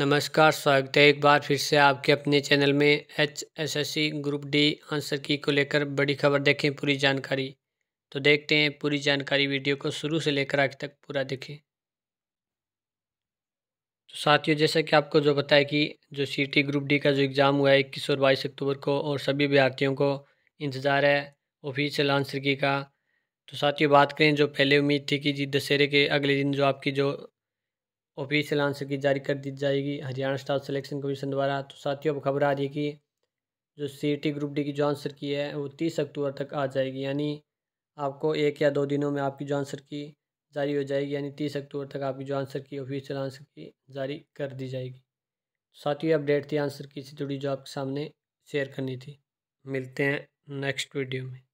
नमस्कार स्वागत है एक बार फिर से आपके अपने चैनल में H S S C group D answer key को लेकर बड़ी खबर देखें पूरी जानकारी तो देखते हैं पूरी जानकारी वीडियो को शुरू से लेकर आखिर तक पूरा देखें तो साथियों जैसा कि आपको जो पता है कि जो सी टी ग्रुप डी का जो एग्ज़ाम हुआ है इक्कीस और बाईस अक्टूबर को और सभी विद्यार्थियों को इंतज़ार है ऑफिशियल आंसर की का तो साथियों बात करें जो पहले उम्मीद थी कि जी दशहरे के अगले दिन जो आपकी जो ऑफिशियल आंसर की जारी कर दी जाएगी हरियाणा स्टाफ सिलेक्शन कमीशन द्वारा तो साथियों अब खबर आ रही है कि जो सी टी ग्रुप डी की जो आंसर की है वो तीस अक्टूबर तक आ जाएगी यानी आपको एक या दो दिनों में आपकी जो आंसर की जारी हो जाएगी यानी तीस अक्टूबर तक आपकी जो आंसर की ऑफिशियल आंसर की जारी कर दी जाएगी साथ ही अपडेट थी आंसर की से जुड़ी जो आपके सामने शेयर करनी थी मिलते हैं नेक्स्ट वीडियो में